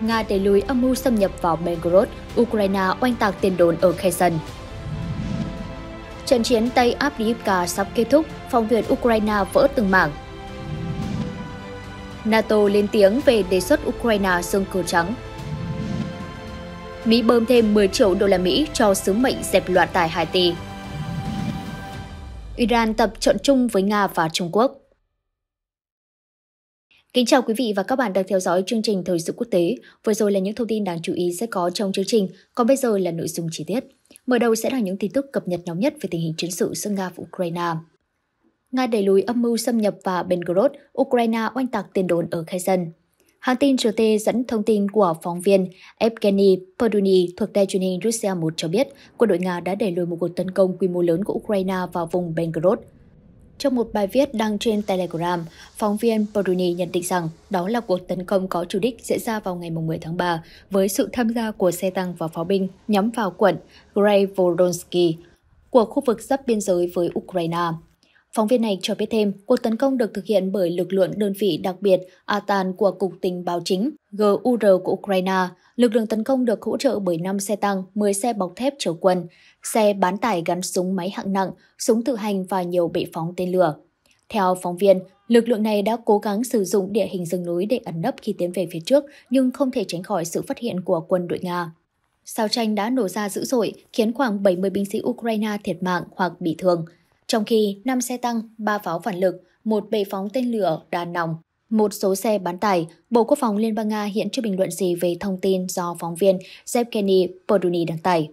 Nga đẩy lùi âm mưu xâm nhập vào Belgorod, Ukraine oanh tạc tiền đồn ở Kherson. Trận chiến Tây Abdiivka sắp kết thúc, phòng tuyển Ukraine vỡ từng mảng. NATO lên tiếng về đề xuất Ukraine xương cờ trắng. Mỹ bơm thêm 10 triệu đô la Mỹ cho sứ mệnh dẹp loạn tại Haiti. Iran tập trận chung với Nga và Trung Quốc. Kính chào quý vị và các bạn đang theo dõi chương trình Thời sự quốc tế. Vừa rồi là những thông tin đáng chú ý sẽ có trong chương trình, còn bây giờ là nội dung chi tiết. Mở đầu sẽ là những tin tức cập nhật nóng nhất về tình hình chiến sự giữa Nga và Ukraine. Nga đẩy lùi âm mưu xâm nhập vào Belgorod, Ukraine oanh tạc tiền đồn ở Kherson. Hãng tin RT dẫn thông tin của phóng viên Evgeny Poduny thuộc đài truyền hình Russia 1 cho biết quân đội Nga đã đẩy lùi một cuộc tấn công quy mô lớn của Ukraine vào vùng Belgorod. Trong một bài viết đăng trên Telegram, phóng viên Peruni nhận định rằng đó là cuộc tấn công có chủ đích diễn ra vào ngày 10 tháng 3 với sự tham gia của xe tăng và pháo binh nhắm vào quận Grey Voronsky của khu vực giáp biên giới với Ukraine. Phóng viên này cho biết thêm, cuộc tấn công được thực hiện bởi lực lượng đơn vị đặc biệt ATAN của Cục Tình báo chính GUR của Ukraine. Lực lượng tấn công được hỗ trợ bởi 5 xe tăng, 10 xe bọc thép chở quân, xe bán tải gắn súng máy hạng nặng, súng tự hành và nhiều bệ phóng tên lửa. Theo phóng viên, lực lượng này đã cố gắng sử dụng địa hình rừng núi để ẩn nấp khi tiến về phía trước, nhưng không thể tránh khỏi sự phát hiện của quân đội Nga. Sao tranh đã nổ ra dữ dội, khiến khoảng 70 binh sĩ Ukraine thiệt mạng hoặc bị thương – trong khi 5 xe tăng, 3 pháo phản lực, một bệ phóng tên lửa đàn nòng, một số xe bán tải. Bộ Quốc phòng Liên bang Nga hiện chưa bình luận gì về thông tin do phóng viên Zevgeny Poduni đăng tải.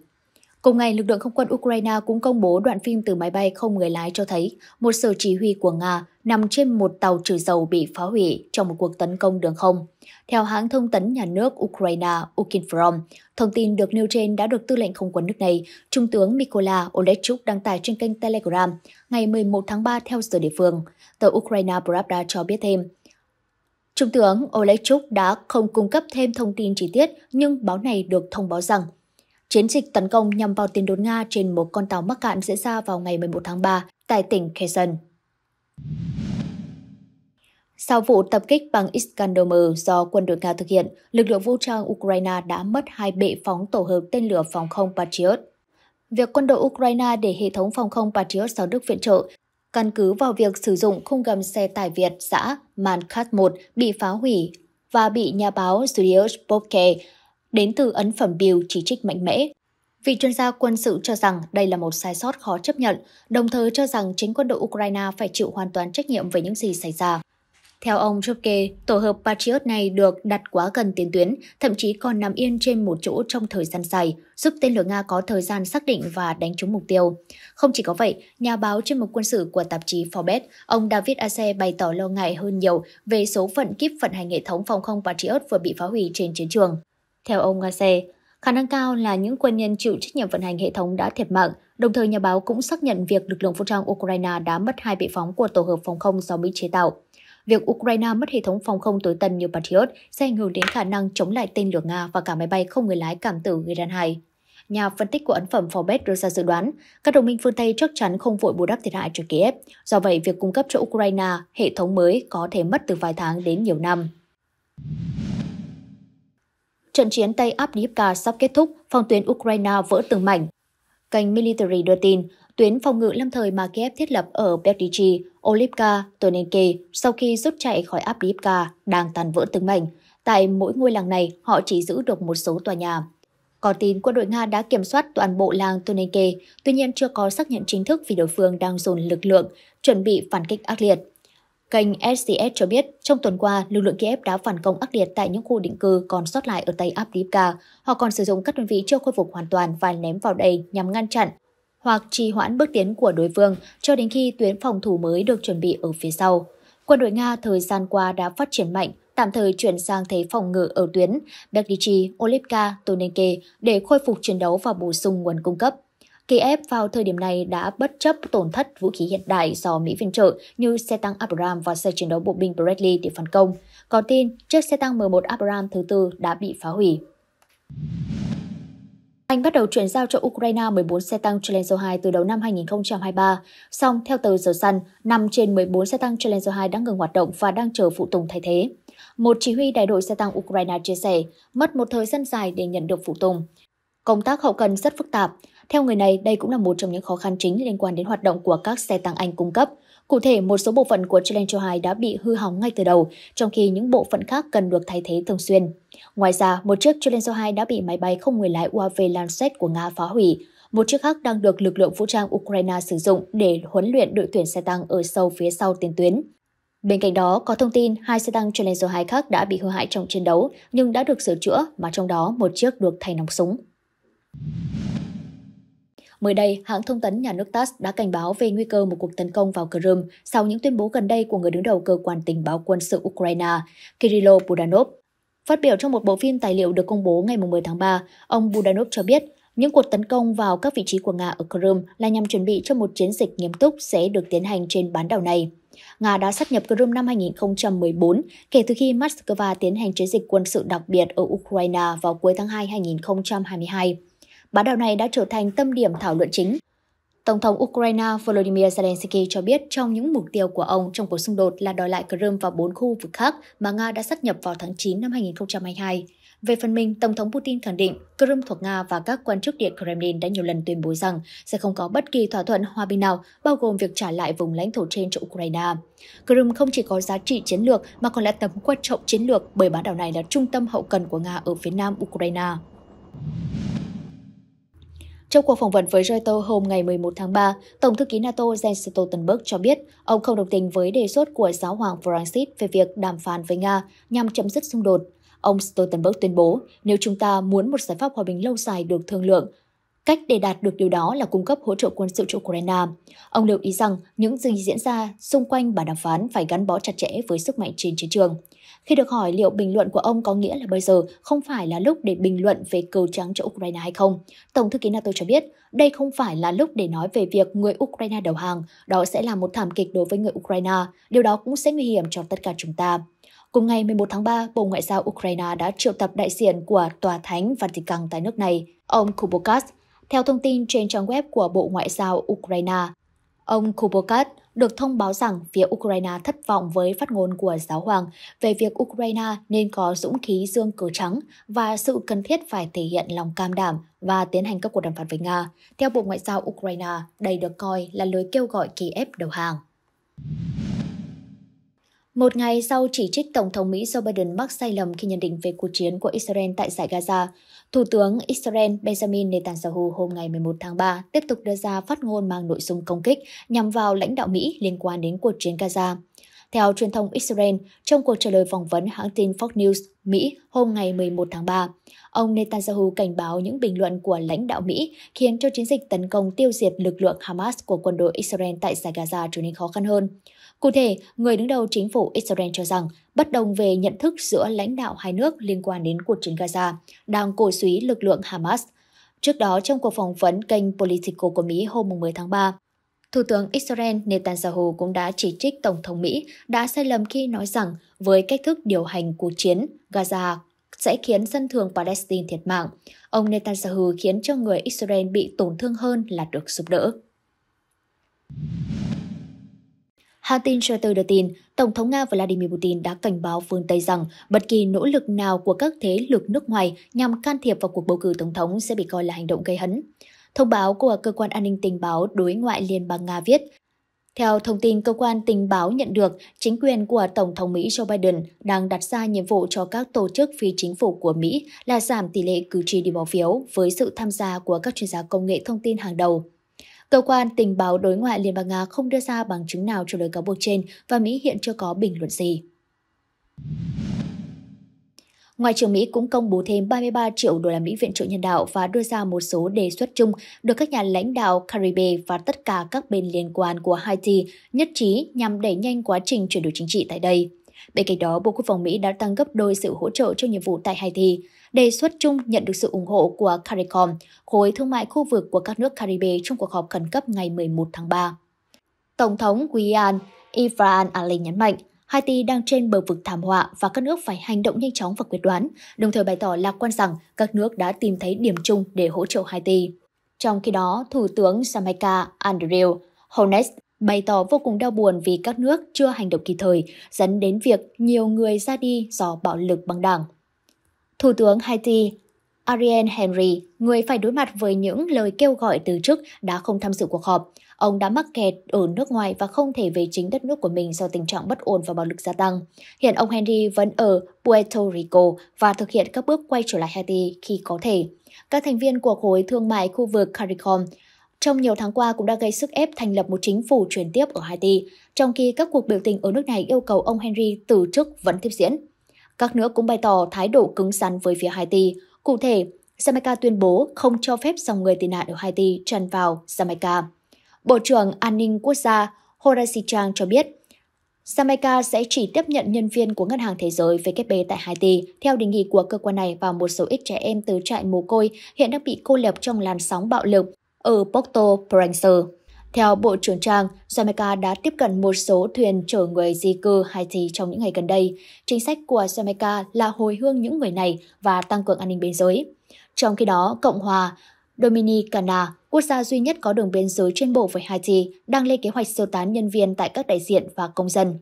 Cùng ngày, lực lượng không quân Ukraine cũng công bố đoạn phim từ máy bay không người lái cho thấy một sở chỉ huy của Nga nằm trên một tàu trừ dầu bị phá hủy trong một cuộc tấn công đường không. Theo hãng thông tấn nhà nước Ukraine Ukinform, thông tin được nêu trên đã được tư lệnh không quân nước này, Trung tướng Mykola Olechuk đăng tải trên kênh Telegram ngày 11 tháng 3 theo giờ địa phương. Tờ Ukraine Pravda cho biết thêm, Trung tướng Olechuk đã không cung cấp thêm thông tin chi tiết, nhưng báo này được thông báo rằng Chiến dịch tấn công nhằm vào tiền đốn Nga trên một con tàu mắc cạn diễn ra vào ngày 11 tháng 3 tại tỉnh Kherson. Sau vụ tập kích bằng Iskander M do quân đội Nga thực hiện, lực lượng vũ trang Ukraine đã mất hai bệ phóng tổ hợp tên lửa phòng không Patriot. Việc quân đội Ukraine để hệ thống phòng không Patriot do Đức viện trợ căn cứ vào việc sử dụng khung gầm xe tải Việt xã Mankat 1 bị phá hủy và bị nhà báo Julius Popke đến từ ấn phẩm Bill chỉ trích mạnh mẽ. Vị chuyên gia quân sự cho rằng đây là một sai sót khó chấp nhận, đồng thời cho rằng chính quân đội Ukraine phải chịu hoàn toàn trách nhiệm về những gì xảy ra. Theo ông Chopke, tổ hợp Patriot này được đặt quá gần tiền tuyến, thậm chí còn nằm yên trên một chỗ trong thời gian dài, giúp tên lửa Nga có thời gian xác định và đánh trúng mục tiêu. Không chỉ có vậy, nhà báo chuyên mục quân sự của tạp chí Forbes, ông David Ace bày tỏ lo ngại hơn nhiều về số phận kíp vận hành hệ thống phòng không Patriot vừa bị phá hủy trên chiến trường. Theo ông Ngase, khả năng cao là những quân nhân chịu trách nhiệm vận hành hệ thống đã thiệt mạng, đồng thời nhà báo cũng xác nhận việc lực lượng vũ trang Ukraine đã mất hai bệ phóng của tổ hợp phòng không do Mỹ chế tạo. Việc Ukraine mất hệ thống phòng không tối tân như Patriot sẽ ảnh hưởng đến khả năng chống lại tên lửa Nga và cả máy bay không người lái cảm tử Iran 2. Nhà phân tích của ấn phẩm Forbes đưa ra dự đoán, các đồng minh phương Tây chắc chắn không vội bù đắp thiệt hại cho Kiev, do vậy việc cung cấp cho Ukraine hệ thống mới có thể mất từ vài tháng đến nhiều năm. Trận chiến Tây Abdiivka sắp kết thúc, phòng tuyến Ukraine vỡ từng mảnh. Kênh Military đưa tin, tuyến phòng ngự lâm thời mà Kiev thiết lập ở Berdichi, Olivka, Tonenki sau khi rút chạy khỏi Abdiivka đang tan vỡ từng mảnh. Tại mỗi ngôi làng này, họ chỉ giữ được một số tòa nhà. Có tin quân đội Nga đã kiểm soát toàn bộ làng Tonenki, tuy nhiên chưa có xác nhận chính thức vì đối phương đang dồn lực lượng, chuẩn bị phản kích ác liệt. Kênh SCS cho biết, trong tuần qua, lực lượng Kiev đã phản công ác liệt tại những khu định cư còn sót lại ở Tây Abdiivka. Họ còn sử dụng các đơn vị chưa khôi phục hoàn toàn và ném vào đây nhằm ngăn chặn hoặc trì hoãn bước tiến của đối phương cho đến khi tuyến phòng thủ mới được chuẩn bị ở phía sau. Quân đội Nga thời gian qua đã phát triển mạnh, tạm thời chuyển sang thế phòng ngự ở tuyến Berdichi, Olivka, Tonenke để khôi phục chiến đấu và bổ sung nguồn cung cấp. Kiev vào thời điểm này đã bất chấp tổn thất vũ khí hiện đại do Mỹ viện trợ như xe tăng Abrams và xe chiến đấu bộ binh Bradley để phản công. Có tin, chiếc xe tăng M1 Abrams thứ tư đã bị phá hủy. Anh bắt đầu chuyển giao cho Ukraine 14 xe tăng Challenger 2 từ đầu năm 2023. Song, theo tờ The Sun, 5 trên 14 xe tăng Challenger 2 đã ngừng hoạt động và đang chờ phụ tùng thay thế. Một chỉ huy đại đội xe tăng Ukraine chia sẻ, mất một thời gian dài để nhận được phụ tùng. Công tác hậu cần rất phức tạp. Theo người này, đây cũng là một trong những khó khăn chính liên quan đến hoạt động của các xe tăng Anh cung cấp. Cụ thể, một số bộ phận của Challenger 2 đã bị hư hỏng ngay từ đầu, trong khi những bộ phận khác cần được thay thế thường xuyên. Ngoài ra, một chiếc Challenger 2 đã bị máy bay không người lái UAV Lancet của Nga phá hủy. Một chiếc khác đang được lực lượng vũ trang Ukraine sử dụng để huấn luyện đội tuyển xe tăng ở sâu phía sau tiền tuyến. Bên cạnh đó, có thông tin hai xe tăng Challenger 2 khác đã bị hư hại trong chiến đấu nhưng đã được sửa chữa, mà trong đó một chiếc được thay nòng súng. Mới đây, hãng thông tấn nhà nước TASS đã cảnh báo về nguy cơ một cuộc tấn công vào Crimea sau những tuyên bố gần đây của người đứng đầu cơ quan tình báo quân sự Ukraine, Kirill Budanov. Phát biểu trong một bộ phim tài liệu được công bố ngày 10 tháng 3, ông Budanov cho biết những cuộc tấn công vào các vị trí của Nga ở Crimea là nhằm chuẩn bị cho một chiến dịch nghiêm túc sẽ được tiến hành trên bán đảo này. Nga đã sát nhập Crimea năm 2014, kể từ khi Moscow tiến hành chiến dịch quân sự đặc biệt ở Ukraine vào cuối tháng 2 2022. Bán đảo này đã trở thành tâm điểm thảo luận chính. Tổng thống Ukraine Volodymyr Zelensky cho biết trong những mục tiêu của ông trong cuộc xung đột là đòi lại Crimea và bốn khu vực khác mà Nga đã sát nhập vào tháng 9 năm 2022. Về phần mình, Tổng thống Putin khẳng định Crimea thuộc Nga và các quan chức Điện Kremlin đã nhiều lần tuyên bố rằng sẽ không có bất kỳ thỏa thuận hòa bình nào, bao gồm việc trả lại vùng lãnh thổ trên cho Ukraine. Crimea không chỉ có giá trị chiến lược mà còn là tầm quan trọng chiến lược bởi bán đảo này là trung tâm hậu cần của Nga ở phía nam Ukraine. Trong cuộc phỏng vấn với Reuters hôm ngày 11 tháng 3, Tổng thư ký NATO Jens Stoltenberg cho biết ông không đồng tình với đề xuất của giáo hoàng Francis về việc đàm phán với Nga nhằm chấm dứt xung đột. Ông Stoltenberg tuyên bố, nếu chúng ta muốn một giải pháp hòa bình lâu dài được thương lượng, Cách để đạt được điều đó là cung cấp hỗ trợ quân sự cho Ukraine. Ông lưu ý rằng những gì diễn ra xung quanh bàn đàm phán phải gắn bó chặt chẽ với sức mạnh trên chiến trường. Khi được hỏi liệu bình luận của ông có nghĩa là bây giờ không phải là lúc để bình luận về cờ trắng cho Ukraine hay không, Tổng thư ký NATO cho biết đây không phải là lúc để nói về việc người Ukraine đầu hàng, đó sẽ là một thảm kịch đối với người Ukraine, điều đó cũng sẽ nguy hiểm cho tất cả chúng ta. Cùng ngày 11 tháng 3, Bộ Ngoại giao Ukraine đã triệu tập đại diện của Tòa Thánh Vatican tại nước này, ông Kubokas. Theo thông tin trên trang web của Bộ Ngoại giao Ukraine, ông Kubokas được thông báo rằng phía Ukraine thất vọng với phát ngôn của giáo hoàng về việc Ukraine nên có dũng khí dương cờ trắng và sự cần thiết phải thể hiện lòng cam đảm và tiến hành các cuộc đàm phán với Nga. Theo Bộ Ngoại giao Ukraine, đây được coi là lời kêu gọi Kiev đầu hàng. Một ngày sau chỉ trích Tổng thống Mỹ Joe Biden mắc sai lầm khi nhận định về cuộc chiến của Israel tại giải Gaza, Thủ tướng Israel Benjamin Netanyahu hôm ngày 11 tháng 3 tiếp tục đưa ra phát ngôn mang nội dung công kích nhằm vào lãnh đạo Mỹ liên quan đến cuộc chiến Gaza. Theo truyền thông Israel, trong cuộc trả lời phỏng vấn hãng tin Fox News Mỹ hôm ngày 11 tháng 3, ông Netanyahu cảnh báo những bình luận của lãnh đạo Mỹ khiến cho chiến dịch tấn công tiêu diệt lực lượng Hamas của quân đội Israel tại giải Gaza trở nên khó khăn hơn. Cụ thể, người đứng đầu chính phủ Israel cho rằng bất đồng về nhận thức giữa lãnh đạo hai nước liên quan đến cuộc chiến Gaza đang cổ suý lực lượng Hamas. Trước đó, trong cuộc phỏng vấn kênh Politico của Mỹ hôm 10 tháng 3, Thủ tướng Israel Netanyahu cũng đã chỉ trích Tổng thống Mỹ đã sai lầm khi nói rằng với cách thức điều hành cuộc chiến, Gaza sẽ khiến dân thường Palestine thiệt mạng. Ông Netanyahu khiến cho người Israel bị tổn thương hơn là được giúp đỡ. Hãng tin Reuters đưa tin, Tổng thống Nga Vladimir Putin đã cảnh báo phương Tây rằng bất kỳ nỗ lực nào của các thế lực nước ngoài nhằm can thiệp vào cuộc bầu cử tổng thống sẽ bị coi là hành động gây hấn. Thông báo của Cơ quan An ninh Tình báo Đối ngoại Liên bang Nga viết, theo thông tin cơ quan tình báo nhận được, chính quyền của Tổng thống Mỹ Joe Biden đang đặt ra nhiệm vụ cho các tổ chức phi chính phủ của Mỹ là giảm tỷ lệ cử tri đi bỏ phiếu với sự tham gia của các chuyên gia công nghệ thông tin hàng đầu. Cơ quan tình báo đối ngoại Liên bang Nga không đưa ra bằng chứng nào cho lời cáo buộc trên và Mỹ hiện chưa có bình luận gì. Ngoại trưởng Mỹ cũng công bố thêm 33 triệu đô la Mỹ viện trợ nhân đạo và đưa ra một số đề xuất chung được các nhà lãnh đạo Caribe và tất cả các bên liên quan của Haiti nhất trí nhằm đẩy nhanh quá trình chuyển đổi chính trị tại đây. Bên cạnh đó, Bộ Quốc phòng Mỹ đã tăng gấp đôi sự hỗ trợ cho nhiệm vụ tại Haiti. Đề xuất chung nhận được sự ủng hộ của CARICOM, khối thương mại khu vực của các nước Caribe trong cuộc họp khẩn cấp ngày 11 tháng 3. Tổng thống Guyan Ifran Ali nhấn mạnh, Haiti đang trên bờ vực thảm họa và các nước phải hành động nhanh chóng và quyết đoán, đồng thời bày tỏ lạc quan rằng các nước đã tìm thấy điểm chung để hỗ trợ Haiti. Trong khi đó, Thủ tướng Jamaica Andrew Holness bày tỏ vô cùng đau buồn vì các nước chưa hành động kịp thời, dẫn đến việc nhiều người ra đi do bạo lực băng đảng. Thủ tướng Haiti Ariel Henry, người phải đối mặt với những lời kêu gọi từ chức đã không tham dự cuộc họp. Ông đã mắc kẹt ở nước ngoài và không thể về chính đất nước của mình do tình trạng bất ổn và bạo lực gia tăng. Hiện ông Henry vẫn ở Puerto Rico và thực hiện các bước quay trở lại Haiti khi có thể. Các thành viên của khối thương mại khu vực CARICOM trong nhiều tháng qua cũng đã gây sức ép thành lập một chính phủ chuyển tiếp ở Haiti, trong khi các cuộc biểu tình ở nước này yêu cầu ông Henry từ chức vẫn tiếp diễn. Các nước cũng bày tỏ thái độ cứng rắn với phía Haiti. Cụ thể, Jamaica tuyên bố không cho phép dòng người tị nạn ở Haiti tràn vào Jamaica. Bộ trưởng An ninh Quốc gia Horace Chang cho biết, Jamaica sẽ chỉ tiếp nhận nhân viên của Ngân hàng Thế giới WB tại Haiti theo đề nghị của cơ quan này và một số ít trẻ em từ trại mồ côi hiện đang bị cô lập trong làn sóng bạo lực ở Porto Prince. Theo Bộ trưởng Trang, Jamaica đã tiếp cận một số thuyền chở người di cư Haiti trong những ngày gần đây. Chính sách của Jamaica là hồi hương những người này và tăng cường an ninh biên giới. Trong khi đó, Cộng hòa Dominicana, quốc gia duy nhất có đường biên giới trên bộ với Haiti, đang lên kế hoạch sơ tán nhân viên tại các đại diện và công dân.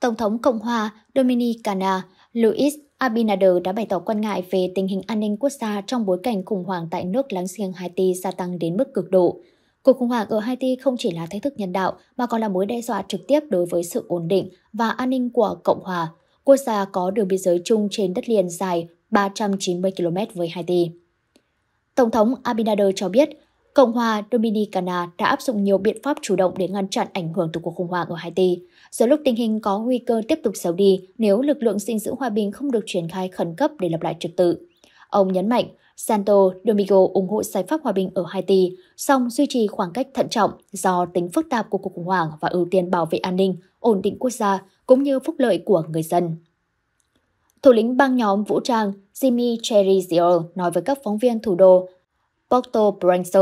Tổng thống Cộng hòa Dominicana Luis Abinader đã bày tỏ quan ngại về tình hình an ninh quốc gia trong bối cảnh khủng hoảng tại nước láng giềng Haiti gia tăng đến mức cực độ. Cuộc khủng hoảng ở Haiti không chỉ là thách thức nhân đạo mà còn là mối đe dọa trực tiếp đối với sự ổn định và an ninh của Cộng hòa, quốc gia có đường biên giới chung trên đất liền dài 390 km với Haiti. Tổng thống Abinader cho biết, Cộng hòa Dominicana đã áp dụng nhiều biện pháp chủ động để ngăn chặn ảnh hưởng từ cuộc khủng hoảng ở Haiti, giữa lúc tình hình có nguy cơ tiếp tục xấu đi nếu lực lượng gìn giữ hòa bình không được triển khai khẩn cấp để lập lại trật tự. Ông nhấn mạnh, Santo Domingo ủng hộ giải pháp hòa bình ở Haiti, song duy trì khoảng cách thận trọng do tính phức tạp của cuộc khủng hoảng và ưu tiên bảo vệ an ninh, ổn định quốc gia cũng như phúc lợi của người dân. Thủ lĩnh băng nhóm vũ trang Jimmy Cherizio nói với các phóng viên thủ đô Porto Prince,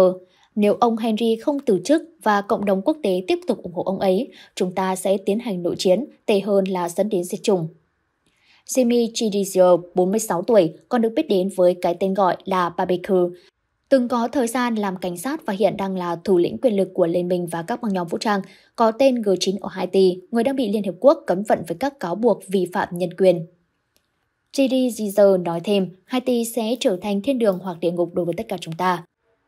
nếu ông Henry không từ chức và cộng đồng quốc tế tiếp tục ủng hộ ông ấy, chúng ta sẽ tiến hành nội chiến tệ hơn là dẫn đến diệt chủng. Jimmy Gidizio, 46 tuổi, còn được biết đến với cái tên gọi là Barbecue, từng có thời gian làm cảnh sát và hiện đang là thủ lĩnh quyền lực của liên minh và các băng nhóm vũ trang có tên G9 ở Haiti, người đang bị Liên Hiệp Quốc cấm vận với các cáo buộc vi phạm nhân quyền. G.D. Zizer nói thêm, Haiti sẽ trở thành thiên đường hoặc địa ngục đối với tất cả chúng ta.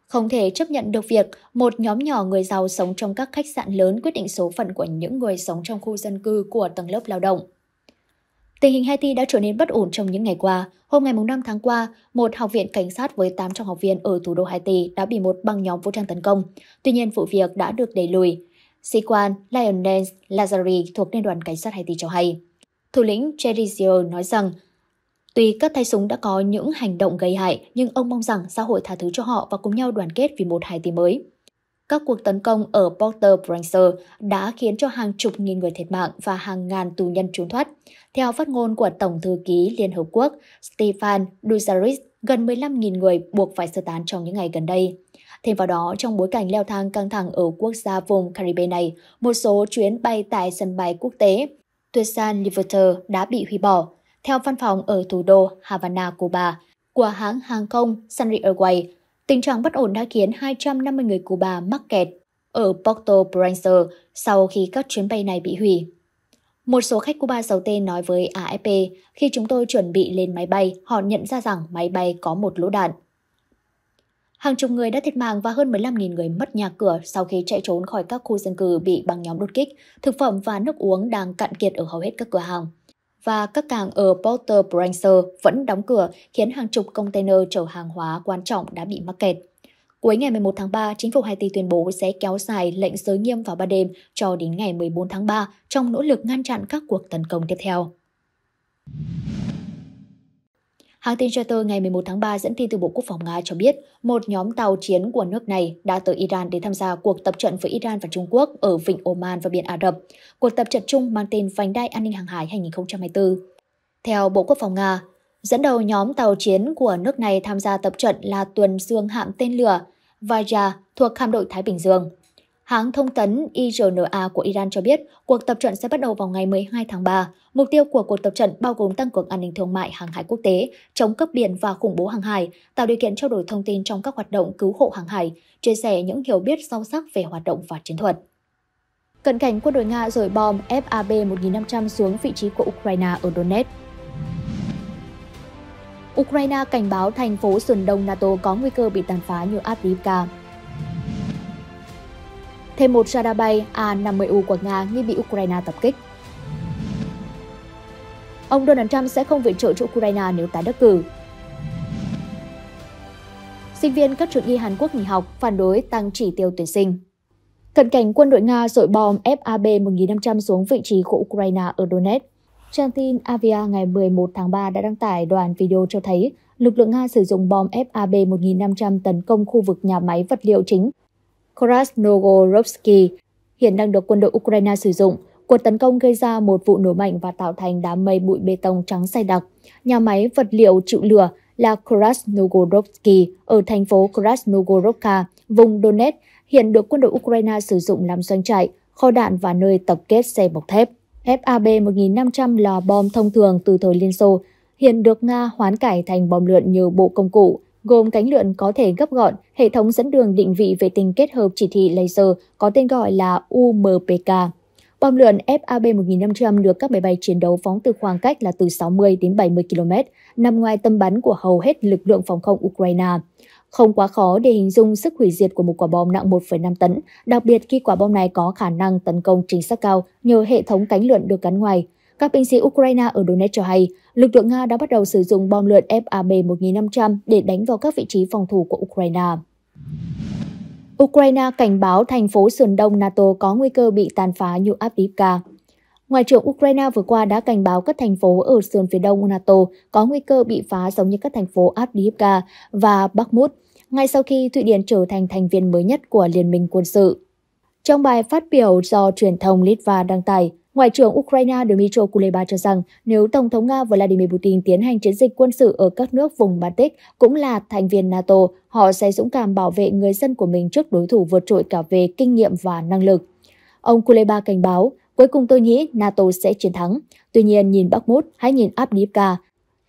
Không thể chấp nhận được việc một nhóm nhỏ người giàu sống trong các khách sạn lớn quyết định số phận của những người sống trong khu dân cư của tầng lớp lao động. Tình hình Haiti đã trở nên bất ổn trong những ngày qua. Hôm ngày 5 tháng qua, một học viện cảnh sát với 800 học viên ở thủ đô Haiti đã bị một băng nhóm vũ trang tấn công. Tuy nhiên, vụ việc đã được đẩy lùi. Sĩ quan Lionel Lazari thuộc Liên đoàn Cảnh sát Haiti cho hay. Thủ lĩnh Cherizio nói rằng, Tuy các tay súng đã có những hành động gây hại, nhưng ông mong rằng xã hội tha thứ cho họ và cùng nhau đoàn kết vì một Haiti mới. Các cuộc tấn công ở Port-au-Prince đã khiến cho hàng chục nghìn người thiệt mạng và hàng ngàn tù nhân trốn thoát. Theo phát ngôn của Tổng thư ký Liên Hợp Quốc Stefan Dujarric, gần 15.000 người buộc phải sơ tán trong những ngày gần đây. Thêm vào đó, trong bối cảnh leo thang căng thẳng ở quốc gia vùng Caribe này, một số chuyến bay tại sân bay quốc tế Tucson Liverpool đã bị hủy bỏ. Theo văn phòng ở thủ đô Havana, Cuba, của hãng hàng không Sunny Airways, Tình trạng bất ổn đã khiến 250 người Cuba mắc kẹt ở Porto Prensa sau khi các chuyến bay này bị hủy. Một số khách Cuba giấu tên nói với AFP, khi chúng tôi chuẩn bị lên máy bay, họ nhận ra rằng máy bay có một lỗ đạn. Hàng chục người đã thiệt mạng và hơn 15.000 người mất nhà cửa sau khi chạy trốn khỏi các khu dân cư bị băng nhóm đột kích. Thực phẩm và nước uống đang cạn kiệt ở hầu hết các cửa hàng và các cảng ở Porter Prince vẫn đóng cửa khiến hàng chục container chở hàng hóa quan trọng đã bị mắc kẹt. Cuối ngày 11 tháng 3, chính phủ Haiti tuyên bố sẽ kéo dài lệnh giới nghiêm vào ban đêm cho đến ngày 14 tháng 3 trong nỗ lực ngăn chặn các cuộc tấn công tiếp theo. Hãng tin Reuters ngày 11 tháng 3 dẫn tin từ Bộ Quốc phòng Nga cho biết một nhóm tàu chiến của nước này đã tới Iran để tham gia cuộc tập trận với Iran và Trung Quốc ở Vịnh Oman và Biển Ả Rập. Cuộc tập trận chung mang tên Vành đai An ninh Hàng hải 2024. Theo Bộ Quốc phòng Nga, dẫn đầu nhóm tàu chiến của nước này tham gia tập trận là tuần dương hạm tên lửa Vaya thuộc hạm đội Thái Bình Dương. Hãng thông tấn IRNA của Iran cho biết cuộc tập trận sẽ bắt đầu vào ngày 12 tháng 3. Mục tiêu của cuộc tập trận bao gồm tăng cường an ninh thương mại hàng hải quốc tế, chống cấp biển và khủng bố hàng hải, tạo điều kiện trao đổi thông tin trong các hoạt động cứu hộ hàng hải, chia sẻ những hiểu biết sâu sắc về hoạt động và chiến thuật. Cận cảnh quân đội Nga rời bom FAB 1500 xuống vị trí của Ukraine ở Donetsk. Ukraine cảnh báo thành phố sườn đông NATO có nguy cơ bị tàn phá như Avdiivka thêm một radar bay A-50U của Nga nghi bị Ukraine tập kích. Ông Donald Trump sẽ không viện trợ cho Ukraine nếu tái đắc cử. Sinh viên các trường y Hàn Quốc nghỉ học phản đối tăng chỉ tiêu tuyển sinh. Cận cảnh quân đội Nga dội bom FAB 1500 xuống vị trí của Ukraine ở Donetsk. Trang tin Avia ngày 11 tháng 3 đã đăng tải đoạn video cho thấy lực lượng Nga sử dụng bom FAB-1500 tấn công khu vực nhà máy vật liệu chính Krasnogorovsky, hiện đang được quân đội Ukraine sử dụng. Cuộc tấn công gây ra một vụ nổ mạnh và tạo thành đám mây bụi bê tông trắng say đặc. Nhà máy vật liệu chịu lửa là Krasnogorovsky ở thành phố Krasnogorovka, vùng Donetsk, hiện được quân đội Ukraine sử dụng làm doanh trại, kho đạn và nơi tập kết xe bọc thép. FAB 1500 là bom thông thường từ thời Liên Xô, hiện được Nga hoán cải thành bom lượn nhiều bộ công cụ gồm cánh lượn có thể gấp gọn, hệ thống dẫn đường định vị vệ tinh kết hợp chỉ thị laser có tên gọi là UMPK. Bom lượn FAB-1500 được các máy bay chiến đấu phóng từ khoảng cách là từ 60 đến 70 km, nằm ngoài tầm bắn của hầu hết lực lượng phòng không Ukraine. Không quá khó để hình dung sức hủy diệt của một quả bom nặng 1,5 tấn, đặc biệt khi quả bom này có khả năng tấn công chính xác cao nhờ hệ thống cánh lượn được gắn ngoài. Các binh sĩ Ukraine ở Donetsk cho hay, lực lượng Nga đã bắt đầu sử dụng bom lượn FAB-1500 để đánh vào các vị trí phòng thủ của Ukraine. Ukraine cảnh báo thành phố sườn đông NATO có nguy cơ bị tàn phá như Avdiivka. Ngoại trưởng Ukraine vừa qua đã cảnh báo các thành phố ở sườn phía đông NATO có nguy cơ bị phá giống như các thành phố Avdiivka và Bakhmut, ngay sau khi Thụy Điển trở thành thành viên mới nhất của Liên minh quân sự. Trong bài phát biểu do truyền thông Litva đăng tải, Ngoại trưởng Ukraine Dmytro Kuleba cho rằng nếu Tổng thống Nga Vladimir Putin tiến hành chiến dịch quân sự ở các nước vùng Baltic cũng là thành viên NATO, họ sẽ dũng cảm bảo vệ người dân của mình trước đối thủ vượt trội cả về kinh nghiệm và năng lực. Ông Kuleba cảnh báo, cuối cùng tôi nghĩ NATO sẽ chiến thắng. Tuy nhiên, nhìn bắc Bakhmut, hãy nhìn Abdiivka.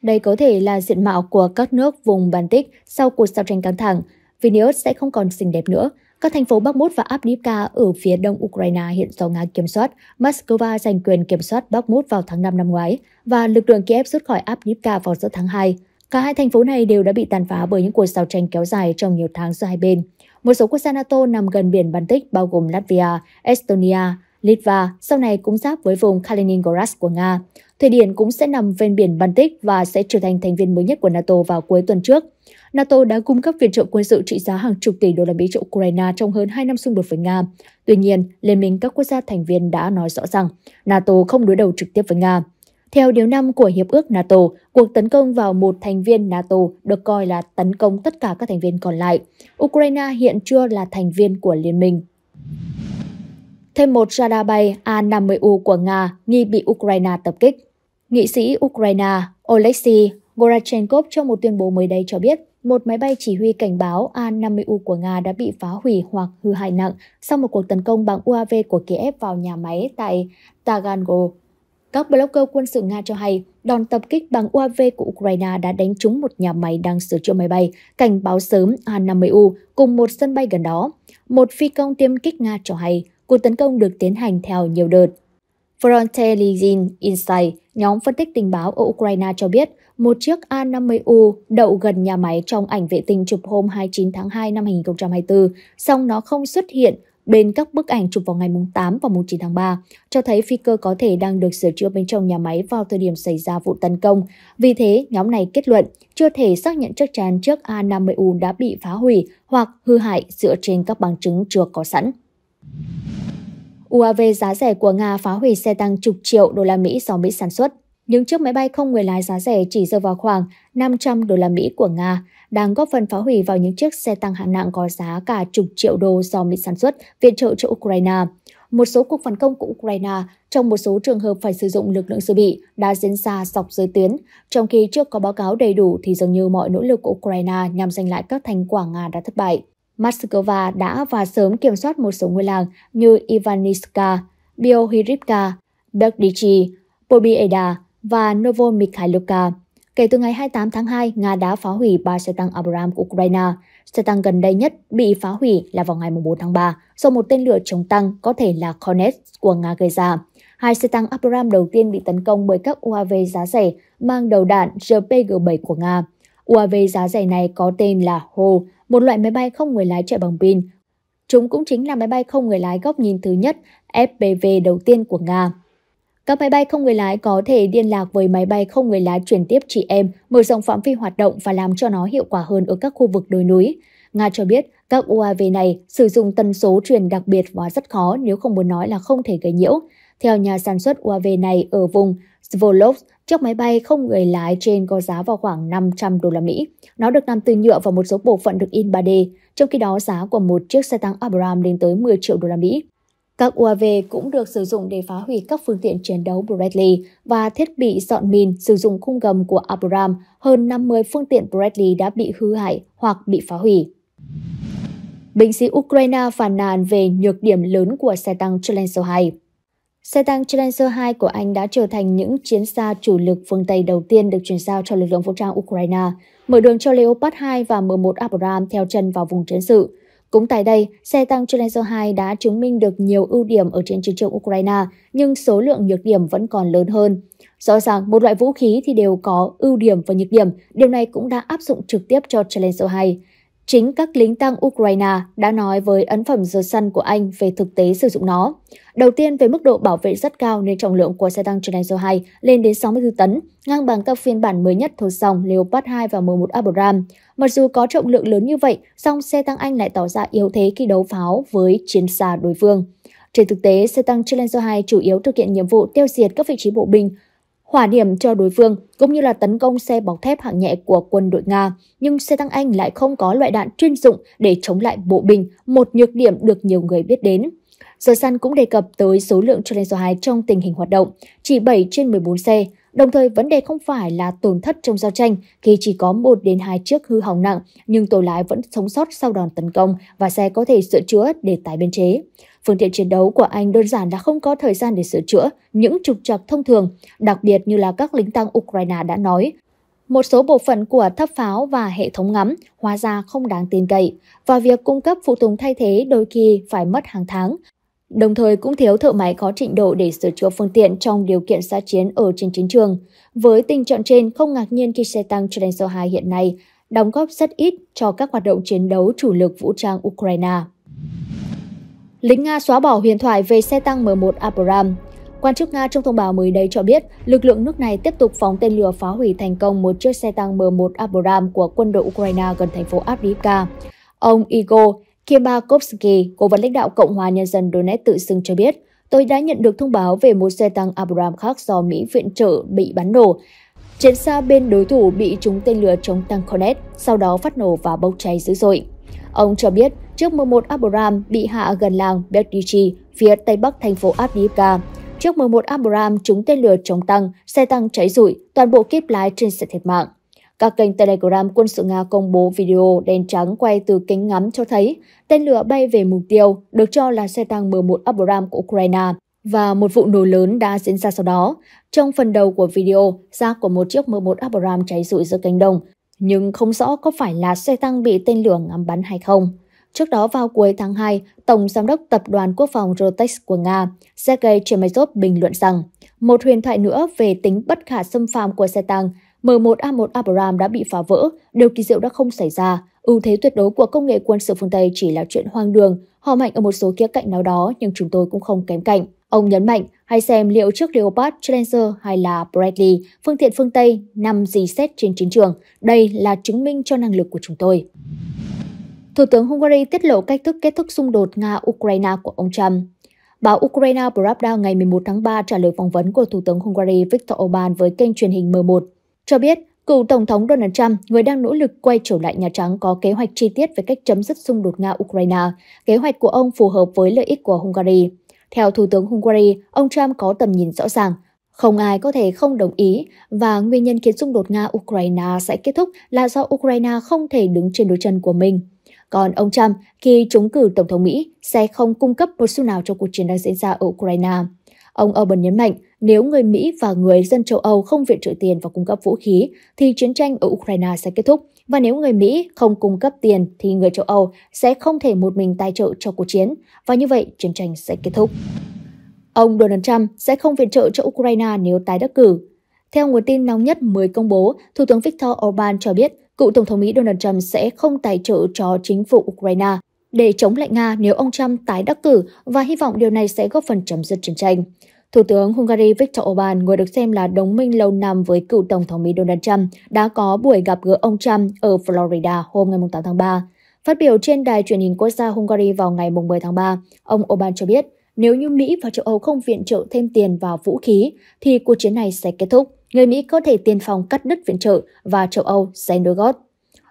Đây có thể là diện mạo của các nước vùng Baltic sau cuộc giao tranh căng thẳng. Vilnius sẽ không còn xinh đẹp nữa. Các thành phố Bakhmut và Avdiivka ở phía đông Ukraine hiện do Nga kiểm soát. Moscow giành quyền kiểm soát Bakhmut vào tháng 5 năm ngoái và lực lượng Kiev rút khỏi Avdiivka vào giữa tháng 2. Cả hai thành phố này đều đã bị tàn phá bởi những cuộc giao tranh kéo dài trong nhiều tháng giữa hai bên. Một số quốc gia NATO nằm gần biển Baltic bao gồm Latvia, Estonia, Litva sau này cũng giáp với vùng Kaliningrad của Nga. Thụy Điển cũng sẽ nằm ven biển Baltic và sẽ trở thành thành viên mới nhất của NATO vào cuối tuần trước. NATO đã cung cấp viện trợ quân sự trị giá hàng chục tỷ đô la Mỹ cho Ukraine trong hơn 2 năm xung đột với Nga. Tuy nhiên, Liên minh các quốc gia thành viên đã nói rõ rằng NATO không đối đầu trực tiếp với Nga. Theo điều 5 của Hiệp ước NATO, cuộc tấn công vào một thành viên NATO được coi là tấn công tất cả các thành viên còn lại. Ukraine hiện chưa là thành viên của liên minh. Thêm một radar bay A-50U của Nga nghi bị Ukraine tập kích. Nghị sĩ Ukraine Oleksiy Gorachenkov trong một tuyên bố mới đây cho biết một máy bay chỉ huy cảnh báo A-50U của Nga đã bị phá hủy hoặc hư hại nặng sau một cuộc tấn công bằng UAV của Kiev vào nhà máy tại Tagango. Các blogger quân sự Nga cho hay, đòn tập kích bằng UAV của Ukraine đã đánh trúng một nhà máy đang sửa chữa máy bay, cảnh báo sớm A-50U cùng một sân bay gần đó. Một phi công tiêm kích Nga cho hay, cuộc tấn công được tiến hành theo nhiều đợt. frontelizin Insight Nhóm phân tích tình báo ở Ukraine cho biết một chiếc A-50U đậu gần nhà máy trong ảnh vệ tinh chụp hôm 29 tháng 2 năm 2024, song nó không xuất hiện bên các bức ảnh chụp vào ngày 8 và 9 tháng 3, cho thấy phi cơ có thể đang được sửa chữa bên trong nhà máy vào thời điểm xảy ra vụ tấn công. Vì thế, nhóm này kết luận chưa thể xác nhận chắc chắn chiếc A-50U đã bị phá hủy hoặc hư hại dựa trên các bằng chứng chưa có sẵn. UAV giá rẻ của Nga phá hủy xe tăng chục triệu đô la Mỹ do Mỹ sản xuất. Những chiếc máy bay không người lái giá rẻ chỉ rơi vào khoảng 500 đô la Mỹ của Nga đang góp phần phá hủy vào những chiếc xe tăng hạng nặng có giá cả chục triệu đô do Mỹ sản xuất viện trợ cho Ukraine. Một số cuộc phản công của Ukraine trong một số trường hợp phải sử dụng lực lượng dự bị đã diễn ra dọc giới tuyến, trong khi trước có báo cáo đầy đủ thì dường như mọi nỗ lực của Ukraine nhằm giành lại các thành quả Nga đã thất bại. Moscow đã và sớm kiểm soát một số ngôi làng như Ivanivska, Biohirivka, Berdichi, Pobieda và Novomikhailovka. Kể từ ngày 28 tháng 2, Nga đã phá hủy ba xe tăng Abram của Ukraine. Xe tăng gần đây nhất bị phá hủy là vào ngày 4 tháng 3 do một tên lửa chống tăng có thể là Cornet của Nga gây ra. Hai xe tăng Abram đầu tiên bị tấn công bởi các UAV giá rẻ mang đầu đạn RPG-7 của Nga. UAV giá rẻ này có tên là Ho một loại máy bay không người lái chạy bằng pin. Chúng cũng chính là máy bay không người lái góc nhìn thứ nhất FPV đầu tiên của Nga. Các máy bay không người lái có thể liên lạc với máy bay không người lái chuyển tiếp chị em, mở rộng phạm vi hoạt động và làm cho nó hiệu quả hơn ở các khu vực đồi núi. Nga cho biết các UAV này sử dụng tần số truyền đặc biệt và rất khó nếu không muốn nói là không thể gây nhiễu. Theo nhà sản xuất UAV này ở vùng Svolov Chiếc máy bay không người lái trên có giá vào khoảng 500 đô la Mỹ. Nó được làm từ nhựa và một số bộ phận được in 3D, trong khi đó giá của một chiếc xe tăng Abrams lên tới 10 triệu đô la Mỹ. Các UAV cũng được sử dụng để phá hủy các phương tiện chiến đấu Bradley và thiết bị dọn mìn sử dụng khung gầm của Abrams. Hơn 50 phương tiện Bradley đã bị hư hại hoặc bị phá hủy. Binh sĩ Ukraine phàn nàn về nhược điểm lớn của xe tăng Challenger 2. Xe tăng Challenger 2 của Anh đã trở thành những chiến xa chủ lực phương Tây đầu tiên được chuyển giao cho lực lượng vũ trang Ukraine, mở đường cho Leopard 2 và M1 Abrams theo chân vào vùng chiến sự. Cũng tại đây, xe tăng Challenger 2 đã chứng minh được nhiều ưu điểm ở trên chiến trường Ukraine, nhưng số lượng nhược điểm vẫn còn lớn hơn. Rõ ràng, một loại vũ khí thì đều có ưu điểm và nhược điểm, điều này cũng đã áp dụng trực tiếp cho Challenger 2. Chính các lính tăng Ukraine đã nói với ấn phẩm The Sun của Anh về thực tế sử dụng nó. Đầu tiên về mức độ bảo vệ rất cao nên trọng lượng của xe tăng Tornado 2 lên đến 64 tấn, ngang bằng các phiên bản mới nhất thuộc dòng Leopard 2 và m 11 Abrams. Mặc dù có trọng lượng lớn như vậy, song xe tăng Anh lại tỏ ra yếu thế khi đấu pháo với chiến xa đối phương. Trên thực tế, xe tăng Challenger 2 chủ yếu thực hiện nhiệm vụ tiêu diệt các vị trí bộ binh, hỏa điểm cho đối phương cũng như là tấn công xe bọc thép hạng nhẹ của quân đội Nga. Nhưng xe tăng Anh lại không có loại đạn chuyên dụng để chống lại bộ binh, một nhược điểm được nhiều người biết đến. Giờ săn cũng đề cập tới số lượng Challenger 2 trong tình hình hoạt động, chỉ 7 trên 14 xe. Đồng thời vấn đề không phải là tổn thất trong giao tranh khi chỉ có một đến hai chiếc hư hỏng nặng, nhưng tổ lái vẫn sống sót sau đòn tấn công và xe có thể sửa chữa để tái biên chế. Phương tiện chiến đấu của anh đơn giản là không có thời gian để sửa chữa những trục trặc thông thường, đặc biệt như là các lính tăng Ukraine đã nói. Một số bộ phận của tháp pháo và hệ thống ngắm hóa ra không đáng tin cậy và việc cung cấp phụ tùng thay thế đôi khi phải mất hàng tháng. Đồng thời cũng thiếu thợ máy có trình độ để sửa chữa phương tiện trong điều kiện xã chiến ở trên chiến trường. Với tình trạng trên, không ngạc nhiên khi xe tăng Trenzo 2 hiện nay đóng góp rất ít cho các hoạt động chiến đấu chủ lực vũ trang Ukraine. Lính Nga xóa bỏ huyền thoại về xe tăng M1 Abram. Quan chức Nga trong thông báo mới đây cho biết, lực lượng nước này tiếp tục phóng tên lửa phá hủy thành công một chiếc xe tăng M1 Abram của quân đội Ukraine gần thành phố Avdiivka. Ông Igor Kibakovsky, cố vấn lãnh đạo Cộng hòa Nhân dân Donetsk tự xưng cho biết, tôi đã nhận được thông báo về một xe tăng Abram khác do Mỹ viện trợ bị bắn nổ. Chiến xa bên đối thủ bị trúng tên lửa chống tăng Cornet, sau đó phát nổ và bốc cháy dữ dội. Ông cho biết trước 1 Abram bị hạ gần làng Berdichi, phía tây bắc thành phố Abdiivka. Trước 1 Abram trúng tên lửa chống tăng, xe tăng cháy rụi, toàn bộ kíp lái trên sẽ thiệt mạng. Các kênh Telegram quân sự Nga công bố video đen trắng quay từ kính ngắm cho thấy tên lửa bay về mục tiêu được cho là xe tăng M1 Abram của Ukraine và một vụ nổ lớn đã diễn ra sau đó. Trong phần đầu của video, xác của một chiếc M1 Abram cháy rụi giữa cánh đồng, nhưng không rõ có phải là xe tăng bị tên lửa ngắm bắn hay không. Trước đó vào cuối tháng 2, Tổng Giám đốc Tập đoàn Quốc phòng Rotex của Nga Sergei Chemezov bình luận rằng một huyền thoại nữa về tính bất khả xâm phạm của xe tăng M1A1 abram đã bị phá vỡ, điều kỳ diệu đã không xảy ra. Ưu thế tuyệt đối của công nghệ quân sự phương Tây chỉ là chuyện hoang đường, họ mạnh ở một số khía cạnh nào đó nhưng chúng tôi cũng không kém cạnh. Ông nhấn mạnh hãy xem liệu chiếc Leopard Challenger hay là Bradley, phương tiện phương Tây, nằm gì xét trên chiến trường. Đây là chứng minh cho năng lực của chúng tôi. Thủ tướng Hungary tiết lộ cách thức kết thúc xung đột Nga-Ukraine của ông Trump. Báo Ukraine Pravda ngày 11 tháng 3 trả lời phỏng vấn của Thủ tướng Hungary Viktor Orbán với kênh truyền hình M1, cho biết cựu Tổng thống Donald Trump, người đang nỗ lực quay trở lại Nhà Trắng, có kế hoạch chi tiết về cách chấm dứt xung đột Nga-Ukraine. Kế hoạch của ông phù hợp với lợi ích của Hungary. Theo Thủ tướng Hungary, ông Trump có tầm nhìn rõ ràng, không ai có thể không đồng ý và nguyên nhân khiến xung đột Nga-Ukraine sẽ kết thúc là do Ukraine không thể đứng trên đôi chân của mình. Còn ông Trump, khi trúng cử Tổng thống Mỹ, sẽ không cung cấp một xu nào cho cuộc chiến đang diễn ra ở Ukraine. Ông Urban nhấn mạnh, nếu người Mỹ và người dân châu Âu không viện trợ tiền và cung cấp vũ khí, thì chiến tranh ở Ukraine sẽ kết thúc và nếu người Mỹ không cung cấp tiền thì người châu Âu sẽ không thể một mình tài trợ cho cuộc chiến và như vậy chiến tranh sẽ kết thúc. Ông Donald Trump sẽ không viện trợ cho Ukraine nếu tái đắc cử. Theo nguồn tin nóng nhất mới công bố, Thủ tướng Viktor Orbán cho biết cựu Tổng thống Mỹ Donald Trump sẽ không tài trợ cho chính phủ Ukraine để chống lại Nga nếu ông Trump tái đắc cử và hy vọng điều này sẽ góp phần chấm dứt chiến tranh. Thủ tướng Hungary Viktor Orbán, người được xem là đồng minh lâu năm với cựu Tổng thống Mỹ Donald Trump, đã có buổi gặp gỡ ông Trump ở Florida hôm ngày 8 tháng 3. Phát biểu trên đài truyền hình quốc gia Hungary vào ngày 10 tháng 3, ông Orbán cho biết nếu như Mỹ và châu Âu không viện trợ thêm tiền vào vũ khí, thì cuộc chiến này sẽ kết thúc. Người Mỹ có thể tiên phong cắt đứt viện trợ và châu Âu sẽ nối gót.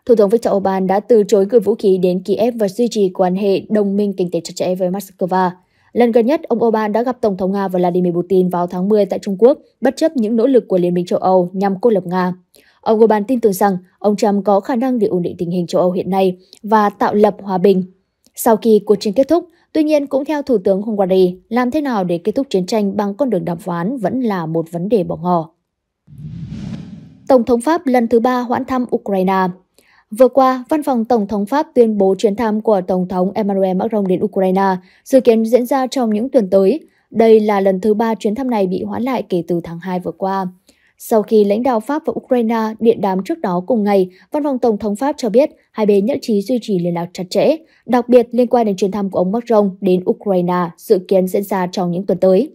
Thủ tướng Viktor Orbán đã từ chối gửi vũ khí đến Kiev và duy trì quan hệ đồng minh kinh tế chặt chẽ với Moscow. Lần gần nhất, ông Orbán đã gặp Tổng thống Nga Vladimir Putin vào tháng 10 tại Trung Quốc, bất chấp những nỗ lực của Liên minh châu Âu nhằm cô lập Nga. Ông Orbán tin tưởng rằng ông Trump có khả năng để ổn định tình hình châu Âu hiện nay và tạo lập hòa bình. Sau khi cuộc chiến kết thúc, tuy nhiên cũng theo Thủ tướng Hungary, làm thế nào để kết thúc chiến tranh bằng con đường đàm phán vẫn là một vấn đề bỏ ngỏ. Tổng thống Pháp lần thứ ba hoãn thăm Ukraine Vừa qua, văn phòng Tổng thống Pháp tuyên bố chuyến thăm của Tổng thống Emmanuel Macron đến Ukraine dự kiến diễn ra trong những tuần tới. Đây là lần thứ ba chuyến thăm này bị hoãn lại kể từ tháng 2 vừa qua. Sau khi lãnh đạo Pháp và Ukraine điện đàm trước đó cùng ngày, văn phòng Tổng thống Pháp cho biết hai bên nhất trí duy trì liên lạc chặt chẽ, đặc biệt liên quan đến chuyến thăm của ông Macron đến Ukraine dự kiến diễn ra trong những tuần tới.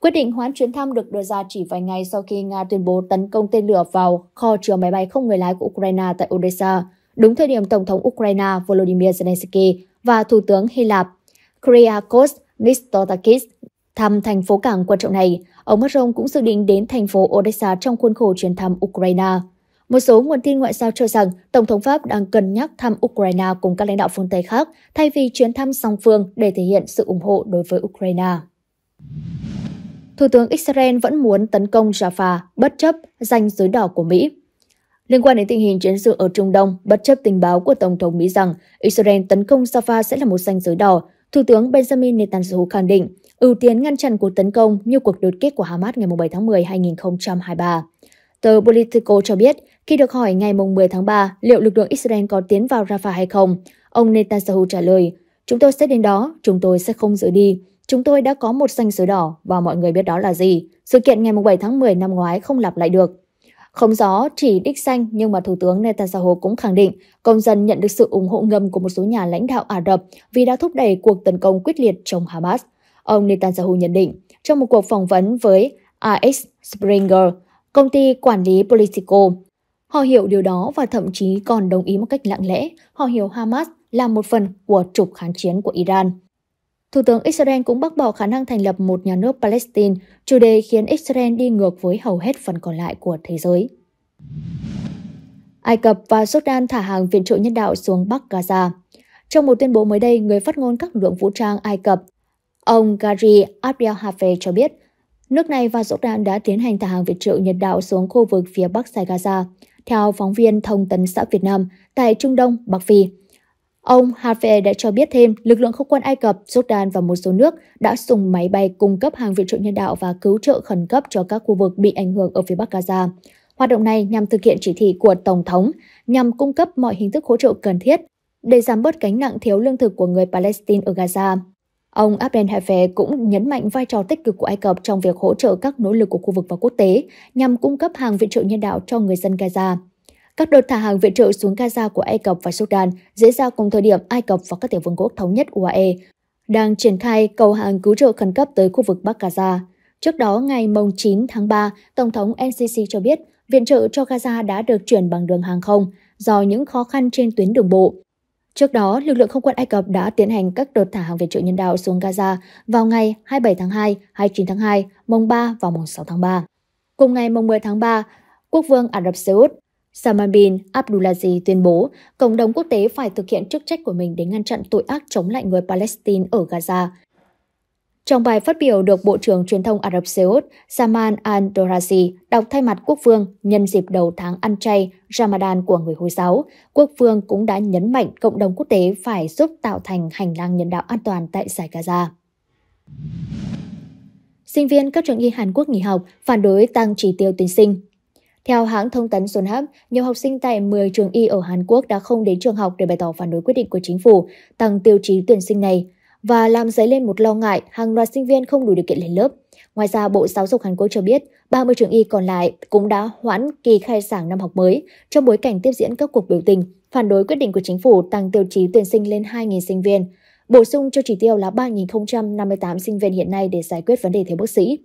Quyết định hoãn chuyến thăm được đưa ra chỉ vài ngày sau khi Nga tuyên bố tấn công tên lửa vào kho chứa máy bay không người lái của Ukraine tại Odessa đúng thời điểm Tổng thống Ukraine Volodymyr Zelensky và Thủ tướng Hy Lạp Kyriakos Mitsotakis thăm thành phố cảng quan trọng này. Ông Macron cũng dự định đến thành phố Odessa trong khuôn khổ chuyến thăm Ukraine. Một số nguồn tin ngoại giao cho rằng Tổng thống Pháp đang cân nhắc thăm Ukraine cùng các lãnh đạo phương Tây khác thay vì chuyến thăm song phương để thể hiện sự ủng hộ đối với Ukraine. Thủ tướng Israel vẫn muốn tấn công Rafah bất chấp danh giới đỏ của Mỹ. Liên quan đến tình hình chiến sự ở Trung Đông, bất chấp tình báo của Tổng thống Mỹ rằng Israel tấn công Safa sẽ là một ranh giới đỏ, Thủ tướng Benjamin Netanyahu khẳng định ưu tiên ngăn chặn cuộc tấn công như cuộc đột kích của Hamas ngày 7 tháng 10 2023. Tờ Politico cho biết, khi được hỏi ngày 10 tháng 3 liệu lực lượng Israel có tiến vào Rafah hay không, ông Netanyahu trả lời, Chúng tôi sẽ đến đó, chúng tôi sẽ không rời đi. Chúng tôi đã có một danh giới đỏ và mọi người biết đó là gì. Sự kiện ngày 7 tháng 10 năm ngoái không lặp lại được. Không rõ chỉ đích danh nhưng mà Thủ tướng Netanyahu cũng khẳng định công dân nhận được sự ủng hộ ngầm của một số nhà lãnh đạo Ả Rập vì đã thúc đẩy cuộc tấn công quyết liệt chống Hamas. Ông Netanyahu nhận định trong một cuộc phỏng vấn với Alex Springer, công ty quản lý Politico. Họ hiểu điều đó và thậm chí còn đồng ý một cách lặng lẽ. Họ hiểu Hamas là một phần của trục kháng chiến của Iran. Thủ tướng Israel cũng bác bỏ khả năng thành lập một nhà nước Palestine, chủ đề khiến Israel đi ngược với hầu hết phần còn lại của thế giới. Ai Cập và Jordan thả hàng viện trợ nhân đạo xuống Bắc Gaza. Trong một tuyên bố mới đây, người phát ngôn các lượng vũ trang Ai Cập, ông Gary Abdel Hafez cho biết, nước này và Jordan đã tiến hành thả hàng viện trợ nhân đạo xuống khu vực phía Bắc Giải Gaza, theo phóng viên Thông tấn xã Việt Nam tại Trung Đông, Bắc Phi. Ông Hafei đã cho biết thêm lực lượng không quân Ai Cập, Jordan và một số nước đã dùng máy bay cung cấp hàng viện trợ nhân đạo và cứu trợ khẩn cấp cho các khu vực bị ảnh hưởng ở phía Bắc Gaza. Hoạt động này nhằm thực hiện chỉ thị của Tổng thống nhằm cung cấp mọi hình thức hỗ trợ cần thiết để giảm bớt gánh nặng thiếu lương thực của người Palestine ở Gaza. Ông Abdel Hafe cũng nhấn mạnh vai trò tích cực của Ai Cập trong việc hỗ trợ các nỗ lực của khu vực và quốc tế nhằm cung cấp hàng viện trợ nhân đạo cho người dân Gaza. Các đợt thả hàng viện trợ xuống Gaza của Ai Cập và Sudan diễn ra cùng thời điểm Ai Cập và các tiểu vương quốc thống nhất UAE đang triển khai cầu hàng cứu trợ khẩn cấp tới khu vực Bắc Gaza. Trước đó, ngày 9 tháng 3, Tổng thống NCC cho biết viện trợ cho Gaza đã được chuyển bằng đường hàng không do những khó khăn trên tuyến đường bộ. Trước đó, lực lượng không quân Ai Cập đã tiến hành các đợt thả hàng viện trợ nhân đạo xuống Gaza vào ngày 27 tháng 2, 29 tháng 2, mùng 3 và mùng 6 tháng 3. Cùng ngày mùng 10 tháng 3, Quốc vương Ả Rập Xê Út Salman bin Abdulaziz tuyên bố cộng đồng quốc tế phải thực hiện chức trách của mình để ngăn chặn tội ác chống lại người Palestine ở Gaza. Trong bài phát biểu được Bộ trưởng Truyền thông Ả Rập Xê Út Salman al-Dorazi đọc thay mặt quốc vương nhân dịp đầu tháng ăn chay Ramadan của người Hồi giáo, quốc vương cũng đã nhấn mạnh cộng đồng quốc tế phải giúp tạo thành hành lang nhân đạo an toàn tại giải Gaza. Sinh viên các trường y Hàn Quốc nghỉ học phản đối tăng chỉ tiêu tuyển sinh theo hãng thông tấn Sonhap, nhiều học sinh tại 10 trường y ở Hàn Quốc đã không đến trường học để bày tỏ phản đối quyết định của chính phủ tăng tiêu chí tuyển sinh này và làm dấy lên một lo ngại hàng loạt sinh viên không đủ điều kiện lên lớp. Ngoài ra, Bộ Giáo dục Hàn Quốc cho biết 30 trường y còn lại cũng đã hoãn kỳ khai giảng năm học mới trong bối cảnh tiếp diễn các cuộc biểu tình phản đối quyết định của chính phủ tăng tiêu chí tuyển sinh lên 2.000 sinh viên, bổ sung cho chỉ tiêu là 3.058 sinh viên hiện nay để giải quyết vấn đề thiếu bác sĩ.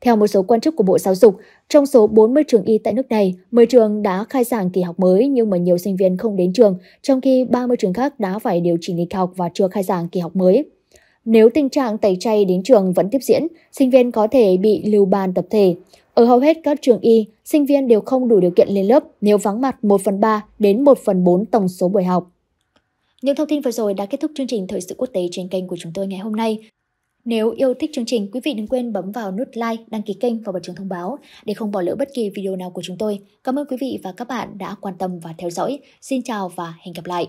Theo một số quan chức của Bộ Giáo dục, trong số 40 trường y tại nước này, 10 trường đã khai giảng kỳ học mới nhưng mà nhiều sinh viên không đến trường, trong khi 30 trường khác đã phải điều chỉnh lịch học và chưa khai giảng kỳ học mới. Nếu tình trạng tẩy chay đến trường vẫn tiếp diễn, sinh viên có thể bị lưu ban tập thể. Ở hầu hết các trường y, sinh viên đều không đủ điều kiện lên lớp nếu vắng mặt 1 phần 3 đến 1 phần 4 tổng số buổi học. Những thông tin vừa rồi đã kết thúc chương trình Thời sự quốc tế trên kênh của chúng tôi ngày hôm nay. Nếu yêu thích chương trình, quý vị đừng quên bấm vào nút like, đăng ký kênh và bật chuông thông báo để không bỏ lỡ bất kỳ video nào của chúng tôi. Cảm ơn quý vị và các bạn đã quan tâm và theo dõi. Xin chào và hẹn gặp lại!